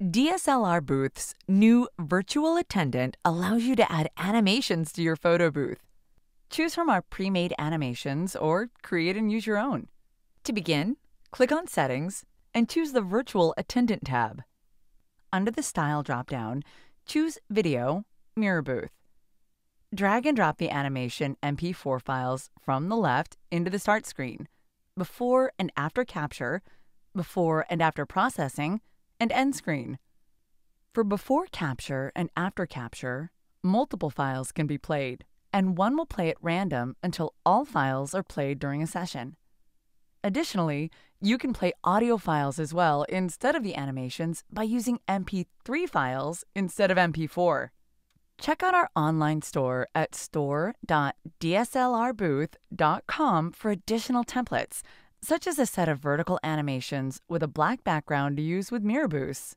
DSLR Booth's new virtual attendant allows you to add animations to your photo booth. Choose from our pre-made animations or create and use your own. To begin, click on Settings and choose the Virtual Attendant tab. Under the Style dropdown, choose Video, Mirror Booth. Drag and drop the animation MP4 files from the left into the Start screen. Before and after capture, before and after processing, and end screen. For before capture and after capture, multiple files can be played, and one will play at random until all files are played during a session. Additionally, you can play audio files as well instead of the animations by using MP3 files instead of MP4. Check out our online store at store.dslrbooth.com for additional templates such as a set of vertical animations with a black background to use with Miraboost.